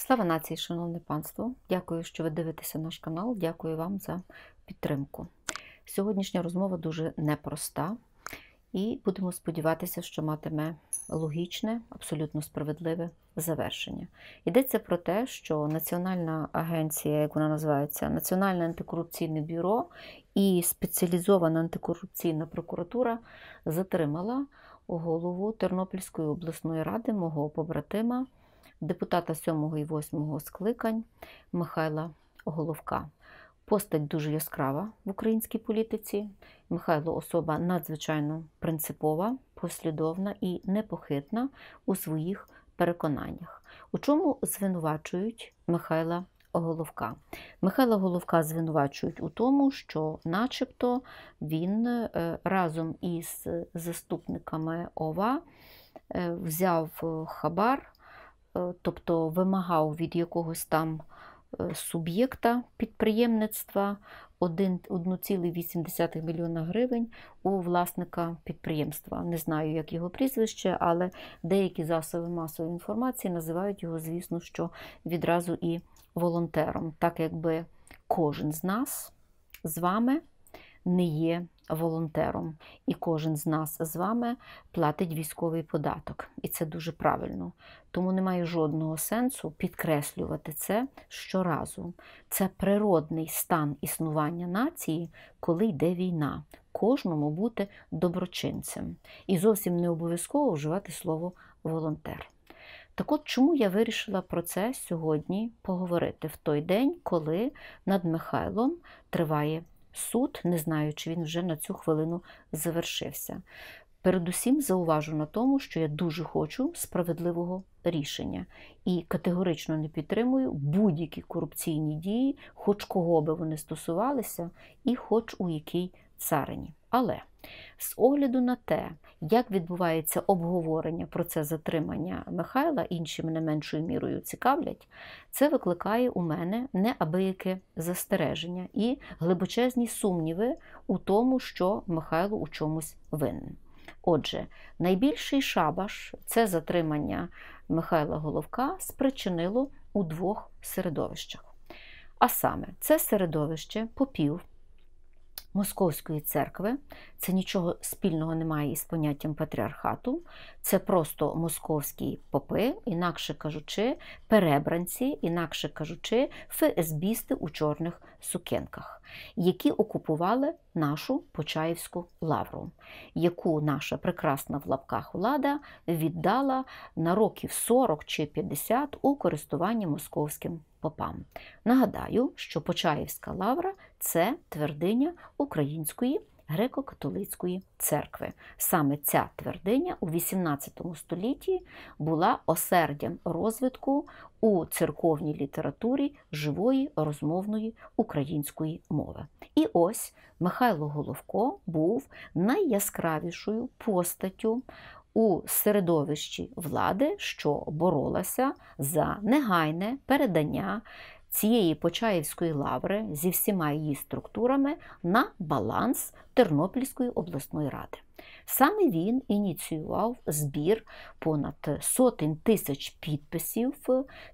Слава нації, шановне панство! Дякую, що ви дивитеся наш канал. Дякую вам за підтримку. Сьогоднішня розмова дуже непроста, і будемо сподіватися, що матиме логічне, абсолютно справедливе завершення. Йдеться про те, що Національна агенція, як вона називається, Національне антикорупційне бюро і спеціалізована антикорупційна прокуратура затримала голову Тернопільської обласної ради мого побратима депутата 7 і 8 скликань Михайла Головка. Постать дуже яскрава в українській політиці. Михайло особа надзвичайно принципова, послідовна і непохитна у своїх переконаннях. У чому звинувачують Михайла Головка? Михайла Головка звинувачують у тому, що, начебто, він е, разом із заступниками ОВА е, взяв хабар Е, тобто вимагав від якогось там е, суб'єкта підприємництва 1,8 мільйона гривень у власника підприємства. Не знаю, як його прізвище, але деякі засоби масової інформації називають його, звісно, що відразу і волонтером, так якби кожен з нас з вами не є волонтером, і кожен з нас з вами платить військовий податок, і це дуже правильно. Тому немає жодного сенсу підкреслювати це щоразу. Це природний стан існування нації, коли йде війна. Кожному бути доброчинцем. І зовсім не обов'язково вживати слово волонтер. Так от чому я вирішила про це сьогодні поговорити в той день, коли над Михайлом триває суд, не знаю, чи він вже на цю хвилину завершився. Передусім зауважу на тому, що я дуже хочу справедливого рішення і категорично не підтримую будь-які корупційні дії, хоч кого би вони стосувалися, і хоч у якій царині. Але з огляду на те, як відбувається обговорення про це затримання Михайла, інші мене меншою мірою цікавлять, це викликає у мене неабияке застереження і глибочезні сумніви у тому, що Михайло у чомусь винен. Отже, найбільший шабаш це затримання Михайла Головка спричинило у двох середовищах. А саме, це середовище попів Московської церкви. Це нічого спільного немає із поняттям патріархату, це просто московські попи, інакше кажучи, перебранці, інакше кажучи, ФСБісти у чорних сукенках, які окупували нашу Почаївську лавру, яку наша прекрасна в лапках влада віддала на років 40 чи 50 у користуванні московським попам. Нагадаю, що Почаївська лавра це твердиня української греко-католицької церкви. Саме ця твердиня у XVIII столітті була осердям розвитку у церковній літературі живої розмовної української мови. І ось Михайло Головко був найяскравішою постаттю. У середовищі влади, що боролася за негайне передання цієї Почаївської лаври зі всіма її структурами на баланс Тернопільської обласної ради. Саме він ініціював збір понад сотень тисяч підписів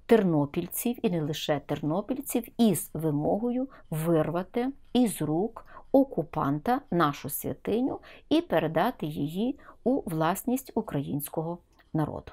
тернопільців і не лише тернопільців із вимогою вирвати із рук окупанта нашу святиню і передати її у власність українського народу.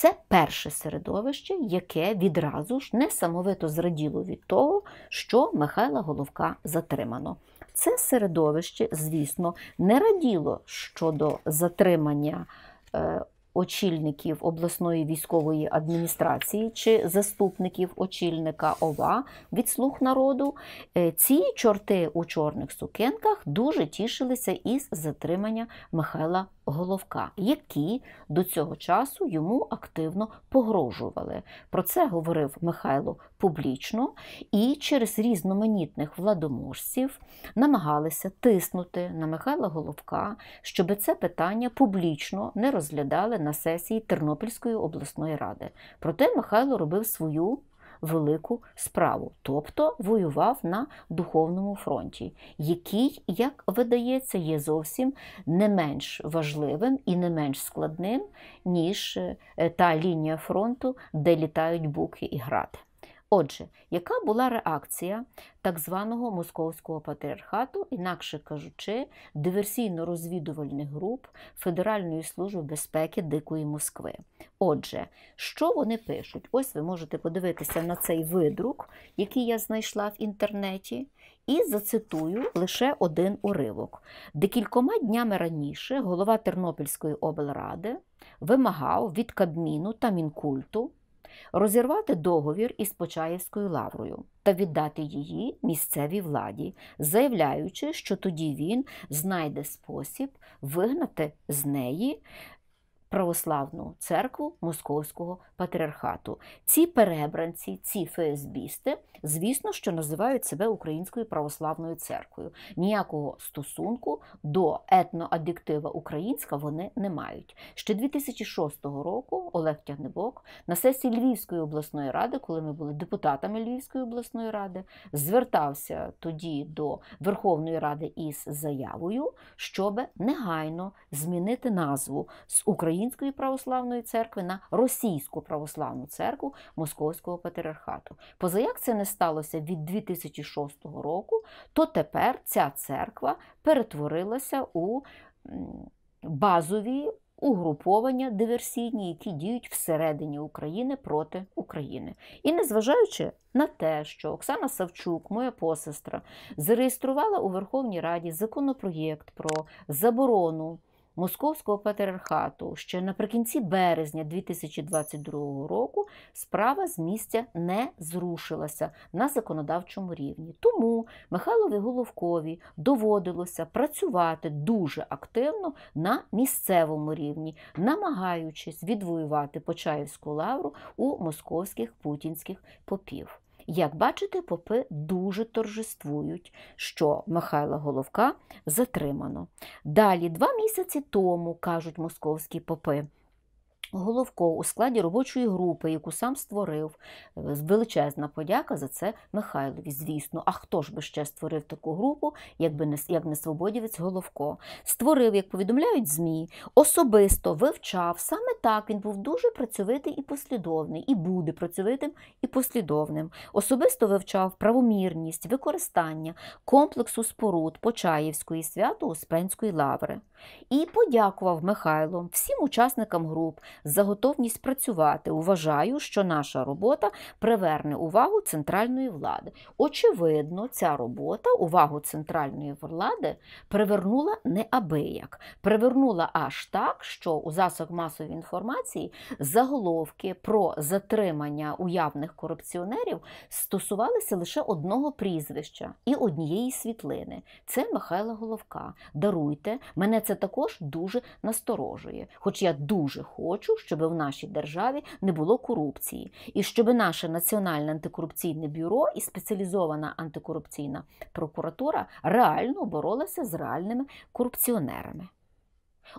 Це перше середовище, яке відразу ж несамовито зраділо від того, що Михайла Головка затримано. Це середовище, звісно, не раділо щодо затримання. Е, очільників обласної військової адміністрації чи заступників очільника ОВА від слуг народу, е, ці чорти у чорних сукенках дуже тішилися із затримання Михайла Головка, які до цього часу йому активно погрожували. Про це говорив Михайло публічно і через різноманітних владоможців намагалися тиснути на Михайла Головка, щоб це питання публічно не розглядали на сесії Тернопільської обласної ради. Проте Михайло робив свою велику справу, тобто воював на духовному фронті, який, як видається, є зовсім не менш важливим і не менш складним, ніж е, та лінія фронту, де літають буки і гради. Отже, яка була реакція так званого московського патріархату, інакше кажучи, диверсійно-розвідувальних груп Федеральної служби безпеки Дикої Москви? Отже, що вони пишуть? Ось ви можете подивитися на цей видрук, який я знайшла в інтернеті, і зацитую лише один уривок. Декількома днями раніше голова Тернопільської облради вимагав від Кабміну та Мінкульту розірвати договір із Почаївською лаврою та віддати її місцевій владі, заявляючи, що тоді він знайде спосіб вигнати з неї православну церкву Московського патріархату. Ці перебранці, ці ФСБісти, звісно, що називають себе Українською православною церквою. Ніякого стосунку до етноаддиктива українська вони не мають. Ще 2006 року Олег Тягнебок на сесії Львівської обласної ради, коли ми були депутатами Львівської обласної ради, звертався тоді до Верховної Ради із заявою, щоб негайно змінити назву з України. Української православної церкви на Російську православну церкву Московського патріархату. Поза як це не сталося від 2006 року, то тепер ця церква перетворилася у базові. Угруповання диверсійні, які діють всередині України проти України. І незважаючи на те, що Оксана Савчук, моя посестра, зареєструвала у Верховній Раді законопроєкт про заборону Московського патріархату, що наприкінці березня 2022 року справа з місця не зрушилася на законодавчому рівні. Тому Михайлові Головкові доводилося працювати дуже активно на місцевому рівні, намагаючись відвоювати Почаївську лавру у московських путінських попів. Як бачите, попи дуже торжествують, що Михайла Головка затримано. Далі, два місяці тому, кажуть московські попи. Головко у складі робочої групи, яку сам створив. Е, величезна подяка за це Михайлові. Звісно, а хто ж би ще створив таку групу, якби не як не свободівець Головко? Створив, як повідомляють ЗМІ, особисто вивчав. Саме так він був дуже працьовитий і послідовний, і буде працьовитим і послідовним. Особисто вивчав правомірність, використання комплексу споруд Почаївської свято Успенської лаври. І подякував Михайло всім учасникам груп за готовність працювати. Вважаю, що наша робота приверне увагу центральної влади. Очевидно, ця робота увагу центральної влади привернула неабияк, привернула аж так, що у засобах масової інформації заголовки про затримання уявних корупціонерів стосувалися лише одного прізвища і однієї світлини. Це Михайла Головка. Даруйте, мене це також дуже насторожує, хоч я дуже хочу хочу, щоб в нашій державі не було корупції, і щоб наше національне антикорупційне бюро і спеціалізована антикорупційна прокуратура реально боролися з реальними корупціонерами.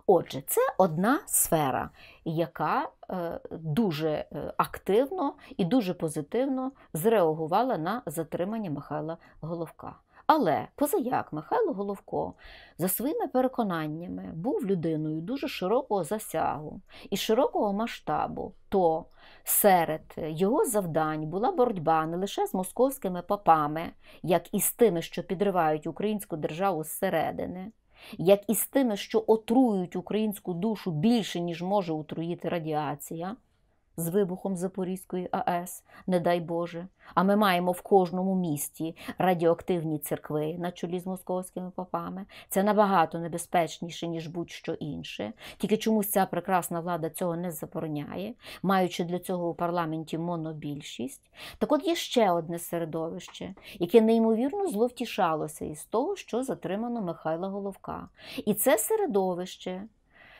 Отже, це одна сфера, яка е, дуже е, активно і дуже позитивно зреагувала на затримання Михайла Головка. Але позаяк Михайло Головко за своїми переконаннями був людиною дуже широкого засягу і широкого масштабу, то серед його завдань була боротьба не лише з московськими попами, як і з тими, що підривають українську державу зсередини. Як і з тими, що отруюють українську душу більше, ніж може отруїти радіація, з вибухом Запорізької АЕС, не дай Боже. А ми маємо в кожному місті радіоактивні церкви на чолі з московськими попами. Це набагато небезпечніше, ніж будь-що інше. Тільки чомусь ця прекрасна влада цього не забороняє, маючи для цього у парламенті монобільшість. Так от є ще одне середовище, яке неймовірно зловтішалося із того, що затримано Михайла Головка. І це середовище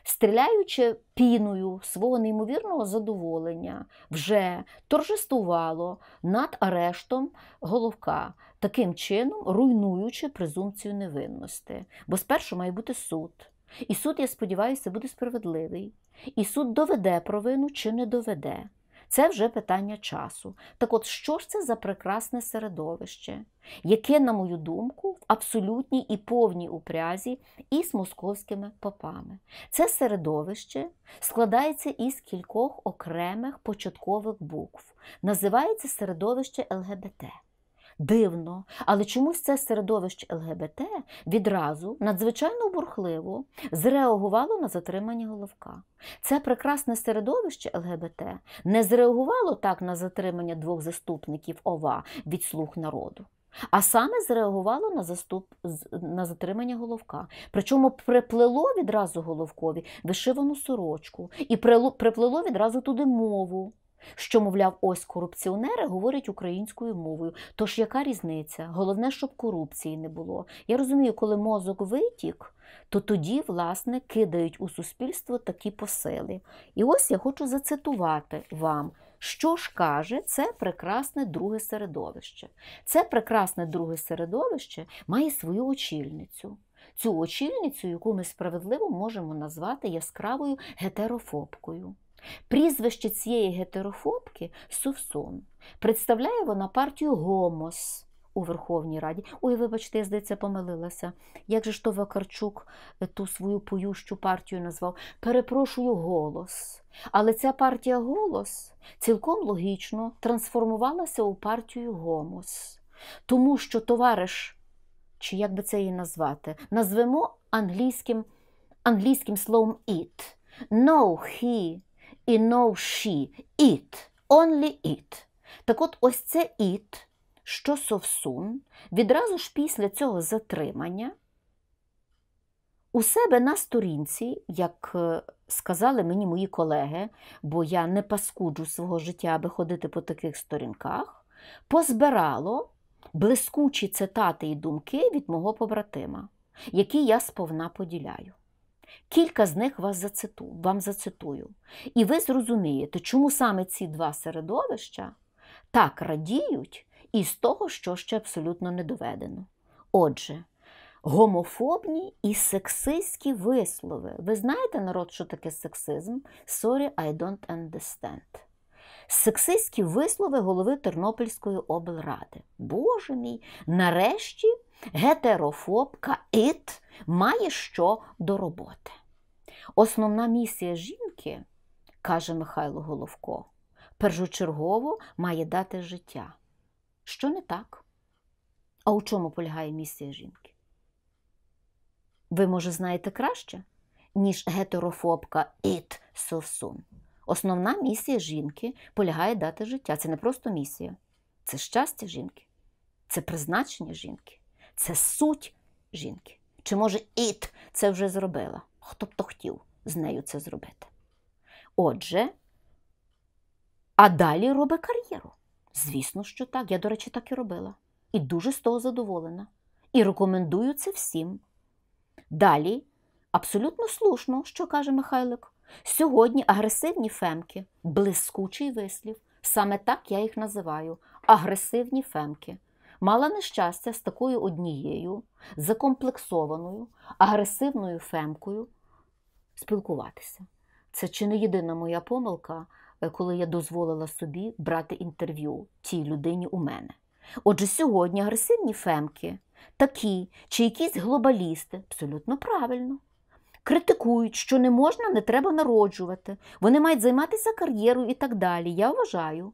стріляючи піною свого неймовірного задоволення, вже торжествувало над арештом головка, таким чином руйнуючи презумпцію невинності. Бо спершу має бути суд. І суд, я сподіваюся, буде справедливий. І суд доведе провину чи не доведе. Це вже питання часу. Так от, що ж це за прекрасне середовище, яке, на мою думку, в абсолютній і повній упрязі із московськими попами? Це середовище складається із кількох окремих початкових букв, називається середовище ЛГБТ дивно, але чомусь це середовище ЛГБТ відразу надзвичайно бурхливо зреагувало на затримання головка. Це прекрасне середовище ЛГБТ не зреагувало так на затримання двох заступників ОВА від слуг народу. А саме зреагувало на заступ на затримання головка. Причому приплело відразу головкові вишивану сорочку і приплело відразу туди мову, що, мовляв, ось корупціонери говорять українською мовою. Тож яка різниця? Головне, щоб корупції не було. Я розумію, коли мозок витік, то тоді, власне, кидають у суспільство такі посили. І ось я хочу зацитувати вам. Що ж каже, це прекрасне друге середовище. Це прекрасне друге середовище має свою очільницю. Цю очільницю, яку ми справедливо можемо назвати яскравою гетерофобкою. Прізвище цієї гетерофобки Сувсон. Представляє вона партію Гомос у Верховній Раді. Ой, вибачте, я здається, помилилася. Як же ж то Вакарчук е, ту свою поющу партію назвав? Перепрошую, голос. Але ця партія голос цілком логічно трансформувалася у партію Гомос. Тому що товариш, чи як би це її назвати, назвемо англійським англійським словом it. No, he і no she. It. Only it. Так от ось це it, що совсун, відразу ж після цього затримання. У себе на сторінці, як е, сказали мені мої колеги, бо я не паскуджу свого життя, аби ходити по таких сторінках, позбирало блискучі цитати і думки від мого побратима, які я сповна поділяю. Кілька з них вас зациту, вам зацитую. І ви зрозумієте, чому саме ці два середовища так радіють із того, що ще абсолютно не доведено. Отже, гомофобні і сексистські вислови. Ви знаєте народ, що таке сексизм? Sorry, I don't understand сексистські вислови голови Тернопільської облради. Боже мій, нарешті гетерофобка ІТ має що до роботи. Основна місія жінки, каже Михайло Головко, першочергово має дати життя. Що не так? А у чому полягає місія жінки? Ви, може, знаєте краще, ніж гетерофобка Іт Совсун. Основна місія жінки полягає дати життя. Це не просто місія, це щастя жінки, це призначення жінки, це суть жінки. Чи може іт це вже зробила? Хто б то хотів з нею це зробити? Отже, а далі роби кар'єру. Звісно, що так. Я, до речі, так і робила. І дуже з того задоволена. І рекомендую це всім. Далі, абсолютно слушно, що каже Михайлик. Сьогодні агресивні фемки блискучий вислів, саме так я їх називаю агресивні фемки. Мала нещастя з такою однією, закомплексованою, агресивною фемкою спілкуватися. Це чи не єдина моя помилка, е, коли я дозволила собі брати інтерв'ю цій людині у мене. Отже, сьогодні агресивні фемки, такі чи якісь глобалісти, абсолютно правильно критикують, що не можна, не треба народжувати, вони мають займатися кар'єрою і так далі. Я вважаю,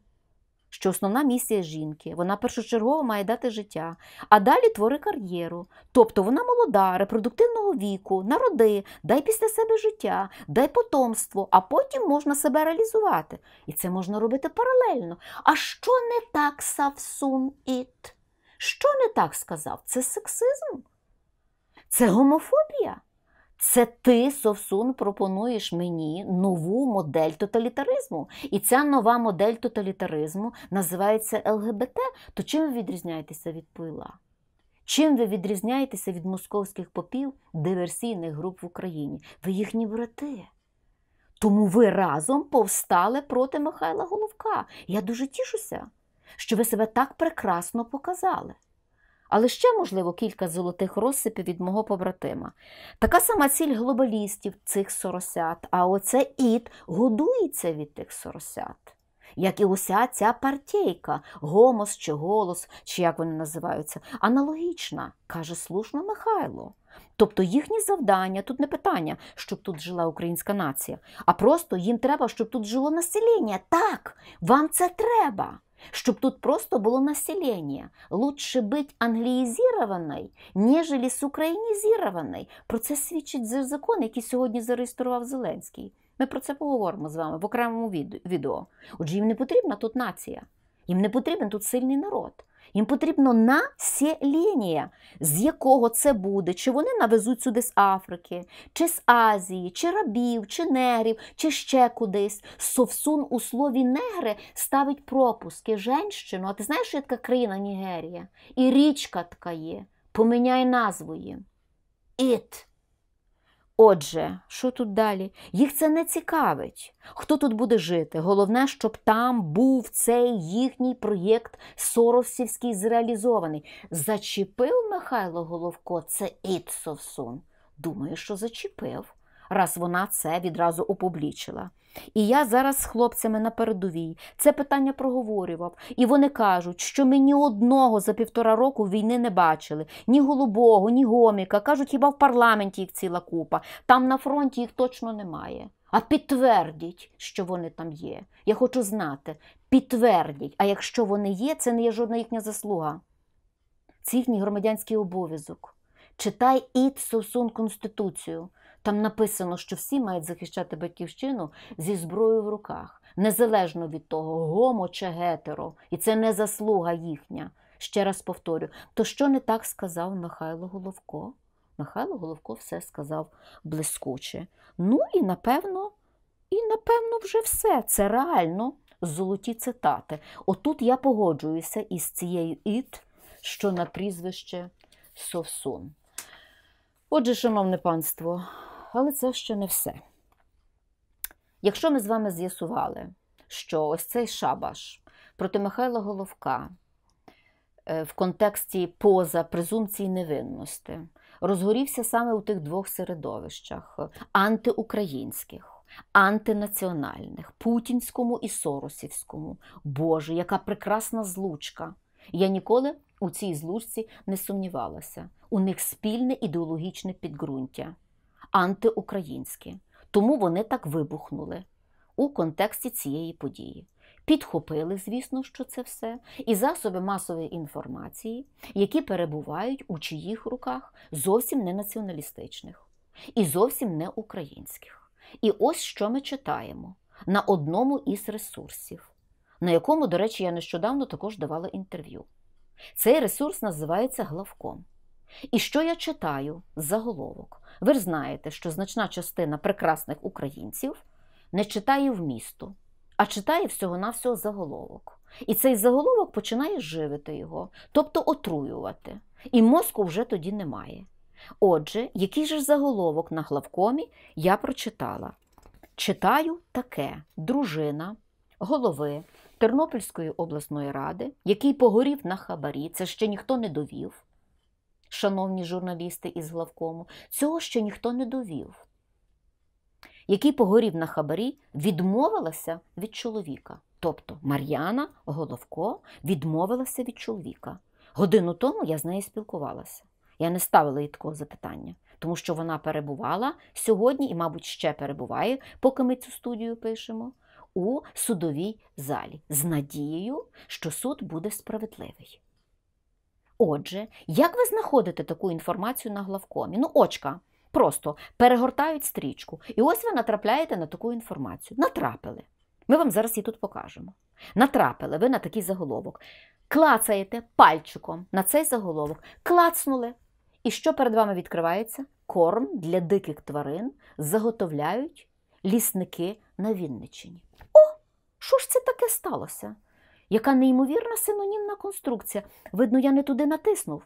що основна місія жінки, вона першочергово має дати життя, а далі твори кар'єру. Тобто вона молода, репродуктивного віку, народи, дай після себе життя, дай потомство, а потім можна себе реалізувати. І це можна робити паралельно. А що не так, Савсун Іт? Що не так сказав? Це сексизм? Це гомофобія? Це ти, Совсун, пропонуєш мені нову модель тоталітаризму. І ця нова модель тоталітаризму називається ЛГБТ. То чим ви відрізняєтеся від пойла? Чим ви відрізняєтеся від московських попів диверсійних груп в Україні? Ви їхні брати. Тому ви разом повстали проти Михайла Головка. Я дуже тішуся, що ви себе так прекрасно показали але ще, можливо, кілька золотих розсипів від мого побратима. Така сама ціль глобалістів цих соросят, а оце ід годується від тих соросят. Як і уся ця партійка, гомос чи голос, чи як вони називаються, аналогічна, каже слушно Михайло. Тобто їхнє завдання тут не питання, щоб тут жила українська нація, а просто їм треба, щоб тут жило населення. Так, вам це треба. Чтоб тут просто было население. Лучше быть англіїзірованою, нежели з українізірованою. Про це свідчить закон, який сьогодні зареєстрував Зеленський. Ми про це поговоримо з вами в окремому відео. Отже, їм не потрібна тут нація, їм не потрібен тут сильний народ. Їм потрібно населення, з якого це буде, чи вони навезуть сюди з Африки, чи з Азії, чи рабів, чи нерів, чи ще кудись. Совсун у слові негри ставить пропуски, женщину. А ти знаєш, що є така країна Нігерія? І річка така є. Поміняй назву їм. Іт. Отже, що тут далі? Їх це не цікавить. Хто тут буде жити? Головне, щоб там був цей їхній проєкт Соросівський зреалізований. Зачепив Михайло Головко це Іпсовсун? Думаю, що зачепив раз вона це відразу опублічила. І я зараз з хлопцями на передовій це питання проговорював, і вони кажуть, що ми ні одного за півтора року війни не бачили, ні голубого, ні гоміка. Кажуть, хіба в парламенті їх ціла купа, там на фронті їх точно немає. А підтвердіть, що вони там є. Я хочу знати, підтвердіть, а якщо вони є, це не є жодна їхня заслуга. Це їхній громадянський обов'язок. Читай Іт Іцсусун Конституцію. Там написано, що всі мають захищати батьківщину зі зброєю в руках, незалежно від того, гомо чи гетеро, і це не заслуга їхня. Ще раз повторю, то що не так сказав Михайло Головко? Михайло Головко все сказав блискуче. Ну і напевно, і напевно, вже все. Це реально золоті цитати. Отут я погоджуюся із цією іт, що на прізвище Совсун. Отже, шановне панство, але це ще не все. Якщо ми з вами з'ясували, що ось цей шабаш проти Михайла Головка е, в контексті поза презумпції невинності розгорівся саме у тих двох середовищах антиукраїнських. Антинаціональних, путінському і соросівському, Боже, яка прекрасна злучка. Я ніколи у цій злужці не сумнівалася. У них спільне ідеологічне підґрунтя, антиукраїнське. Тому вони так вибухнули у контексті цієї події. Підхопили, звісно, що це все, і засоби масової інформації, які перебувають у чиїх руках зовсім не націоналістичних і зовсім не українських. І ось що ми читаємо на одному із ресурсів на якому, до речі, я нещодавно також давала інтерв'ю. Цей ресурс називається главком. І що я читаю з заголовок? Ви ж знаєте, що значна частина прекрасних українців не читає вмісту, а читає всього-навсього заголовок. І цей заголовок починає живити його, тобто отруювати. І мозку вже тоді немає. Отже, який же заголовок на главкомі я прочитала? Читаю таке: дружина, голови, Тернопільської обласної ради, який погорів на хабарі, це ще ніхто не довів. Шановні журналісти із главкому, цього ще ніхто не довів. Який погорів на хабарі, відмовилася від чоловіка. Тобто Мар'яна Головко відмовилася від чоловіка. Годину тому я з нею спілкувалася. Я не ставила їй такого запитання, тому що вона перебувала сьогодні і, мабуть, ще перебуває, поки ми цю студію пишемо у судовій залі з надією, що суд буде справедливий. Отже, як ви знаходите таку інформацію на главкомі? Ну, очка, просто перегортають стрічку. І ось ви натрапляєте на таку інформацію. Натрапили. Ми вам зараз її тут покажемо. Натрапили ви на такий заголовок. Клацаєте пальчиком на цей заголовок, клацнули. І що перед вами відкривається? Корм для диких тварин заготовляють лісники на Вінниччині. Що ж це таке сталося? Яка неймовірна синонімна конструкція. Видно, я не туди натиснув.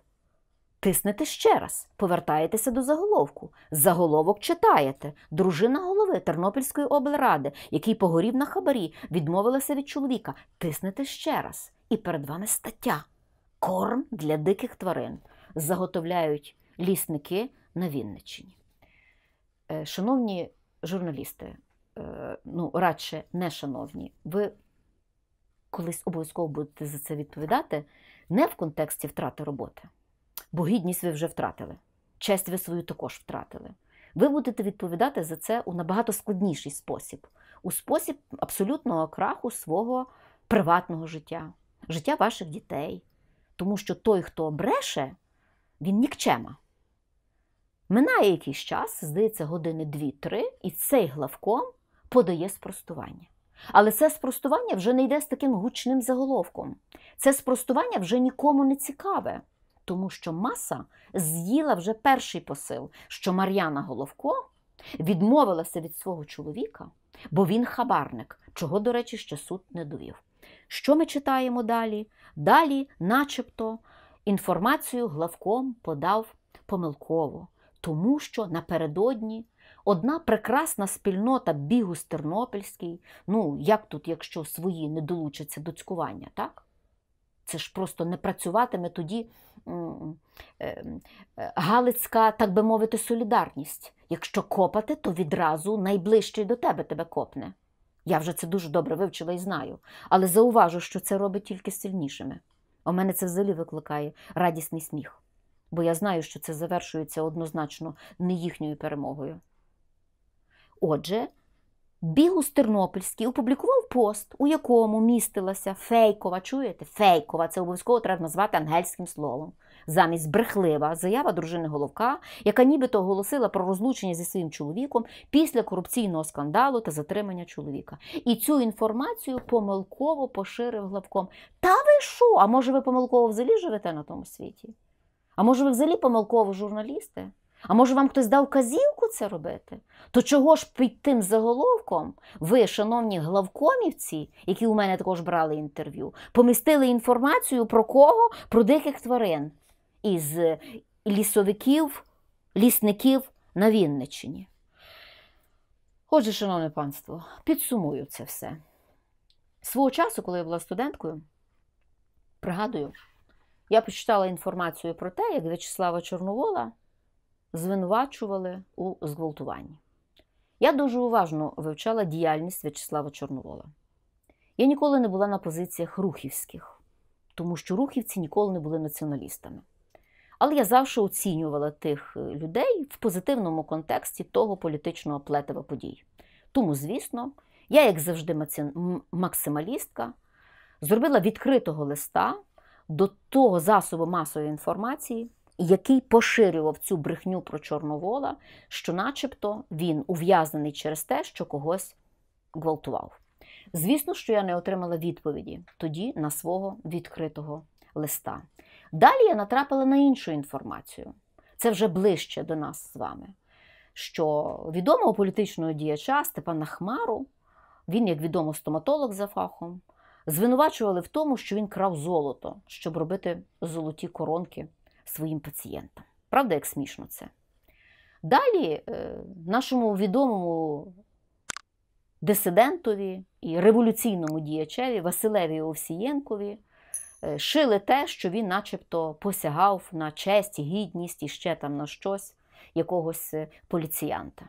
Тиснете ще раз, повертаєтеся до заголовку. Заголовок читаєте. Дружина голови Тернопільської облради, який погорів на хабарі, відмовилася від чоловіка. Тиснете ще раз. І перед вами стаття. Корм для диких тварин. Заготовляють лісники на Вінниччині. Е, шановні журналісти, Е, ну, радше не шановні, ви колись обов'язково будете за це відповідати не в контексті втрати роботи, бо гідність ви вже втратили. Честь ви свою також втратили. Ви будете відповідати за це у набагато складніший спосіб, у спосіб абсолютного краху свого приватного життя, життя ваших дітей. Тому що той, хто бреше, він нікчема. Минає якийсь час, здається, години дві-три, і цей главком подає спростування. Але це спростування вже не йде з таким гучним заголовком. Це спростування вже нікому не цікаве, тому що маса з'їла вже перший посил, що Мар'яна Головко відмовилася від свого чоловіка, бо він хабарник, чого, до речі, ще суд не довів. Що ми читаємо далі? Далі, начебто, інформацію главком подав помилково, тому що напередодні Одна прекрасна спільнота бігус Тернопільський, ну як тут, якщо свої не долучаться до цькування, так? Це ж просто не працюватиме тоді е, е, галицька, так би мовити, солідарність. Якщо копати, то відразу найближчий до тебе тебе копне. Я вже це дуже добре вивчила і знаю, але зауважу, що це робить тільки сильнішими. У мене це взагалі викликає радісний сміх, бо я знаю, що це завершується однозначно не їхньою перемогою. Отже, Бігус Тернопільський опублікував пост, у якому містилася фейкова, чуєте? Фейкова, це обов'язково треба назвати ангельським словом. Замість брехлива заява дружини Головка, яка нібито оголосила про розлучення зі своїм чоловіком після корупційного скандалу та затримання чоловіка. І цю інформацію помилково поширив главком. Та ви що? А може, ви помилково взагалі живете на тому світі? А може, ви взагалі помилково журналісти? А може, вам хтось дав казівку? це робити, то чого ж під тим заголовком ви, шановні главкомівці, які у мене також брали інтерв'ю, помістили інформацію про кого? Про диких тварин із лісовиків, лісників на Вінниччині? Отже, шановне панство, підсумую це все. Свого часу, коли я була студенткою, пригадую, я почитала інформацію про те, як В'ячеслава Чорновола звинувачували у зґвалтуванні. Я дуже уважно вивчала діяльність В'ячеслава Чорновола. Я ніколи не була на позиціях рухівських, тому що рухівці ніколи не були націоналістами. Але я завжди оцінювала тих е, людей в позитивному контексті того політичного плетива подій. Тому, звісно, я, як завжди, максималістка, зробила відкритого листа до того засобу масової інформації, який поширював цю брехню про Чорновола, що, начебто, він ув'язнений через те, що когось гвалтував. Звісно, що я не отримала відповіді тоді на свого відкритого листа. Далі я натрапила на іншу інформацію. Це вже ближче до нас з вами. Що відомого політичного діяча Степана Хмару, він, як відомо, стоматолог за фахом, звинувачували в тому, що він крав золото, щоб робити золоті коронки своїм пацієнтам. Правда, як смішно це? Далі е, нашому відомому дисидентові і революційному діячеві Василеві Овсієнкові е, шили те, що він начебто посягав на честь, гідність і ще там на щось якогось е, поліціянта.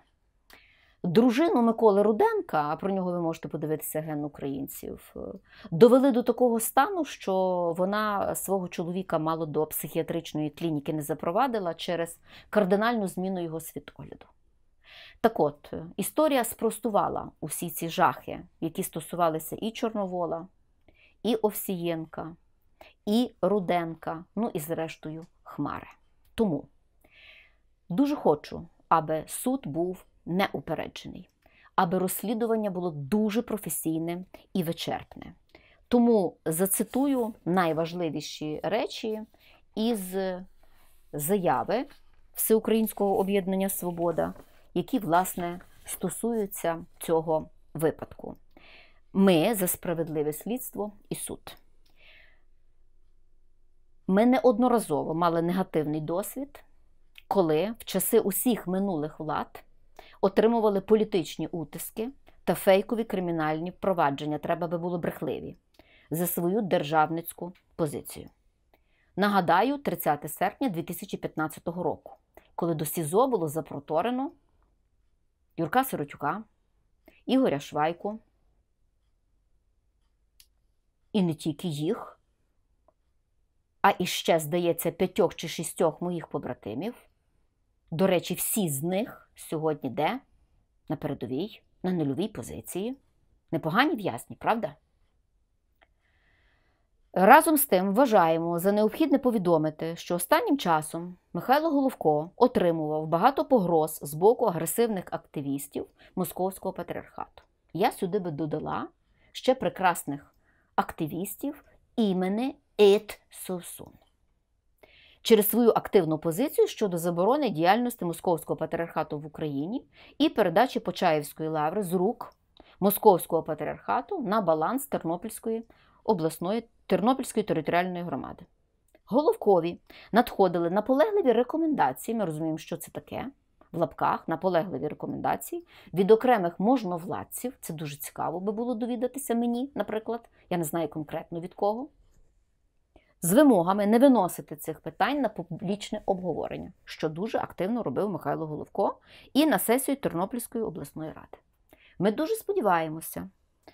Дружину Миколи Руденка, а про нього ви можете подивитися ген українців, е, довели до такого стану, що вона свого чоловіка мало до психіатричної клініки не запровадила через кардинальну зміну його світогляду. Так от, е, історія спростувала усі ці жахи, які стосувалися і Чорновола, і Овсієнка, і Руденка, ну і, зрештою, Хмари. Тому дуже хочу, аби суд був неупереджений, аби розслідування було дуже професійне і вичерпне. Тому зацитую найважливіші речі із заяви Всеукраїнського об'єднання Свобода, які, власне, стосуються цього випадку. Ми за справедливе слідство і суд. Ми неодноразово мали негативний досвід, коли в часи усіх минулих влад отримували політичні утиски та фейкові кримінальні провадження, треба би було брехливі, за свою державницьку позицію. Нагадаю, 30 серпня 2015 року, коли до СІЗО було запроторено Юрка Сиротюка, Ігоря Швайку і не тільки їх, а іще, здається, п'ятьох чи шістьох моїх побратимів. До речі, всі з них сьогодні де? На передовій, на нульовій позиції. Непогані в'язні, правда? Разом з тим вважаємо за необхідне повідомити, що останнім часом Михайло Головко отримував багато погроз з боку агресивних активістів Московського патріархату. Я сюди би додала ще прекрасних активістів імені Іт Сосун через свою активну позицію щодо заборони діяльності Московського патріархату в Україні і передачі Почаївської лаври з рук Московського патріархату на баланс Тернопільської обласної Тернопільської територіальної громади. Головкові надходили наполегливі рекомендації. Ми розуміємо, що це таке. В лапках наполегливі рекомендації від окремих можновладців. Це дуже цікаво би було довідатися мені, наприклад. Я не знаю конкретно від кого з вимогами не виносити цих питань на публічне обговорення, що дуже активно робив Михайло Головко і на сесію Тернопільської обласної ради. Ми дуже сподіваємося,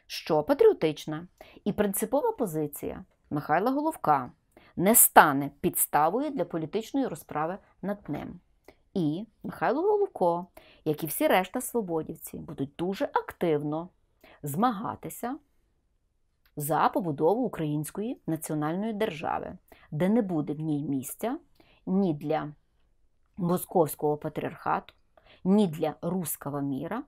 що патріотична і принципова позиція Михайла Головка не стане підставою для політичної розправи над ним. І Михайло Головко, як і всі решта свободівці, будуть дуже активно змагатися за побудову Української національної держави, де не буде в ній місця ні для Московського патріархату, ні для руского міра,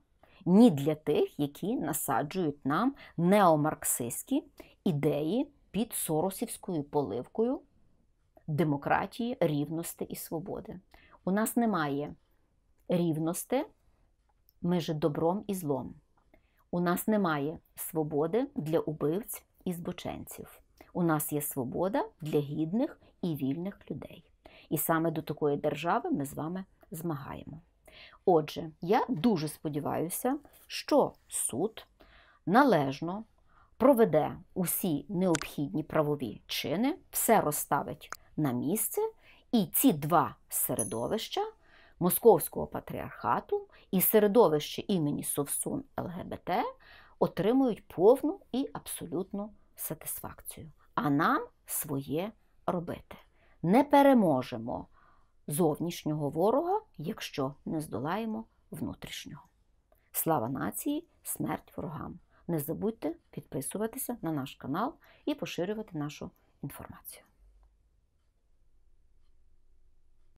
ні для тих, які насаджують нам неомарксистські ідеї під соросівською поливкою демократії, рівності і свободи. У нас немає рівності між добром і злом. У нас немає свободи для убивць і збоченців. У нас є свобода для гідних і вільних людей. І саме до такої держави ми з вами змагаємо. Отже, я дуже сподіваюся, що суд належно проведе усі необхідні правові чини, все розставить на місце, і ці два середовища. Московського патріархату і середовище імені Совсун ЛГБТ отримують повну і абсолютну сатисфакцію. А нам своє робити. Не переможемо зовнішнього ворога, якщо не здолаємо внутрішнього. Слава нації, смерть ворогам! Не забудьте підписуватися на наш канал і поширювати нашу інформацію.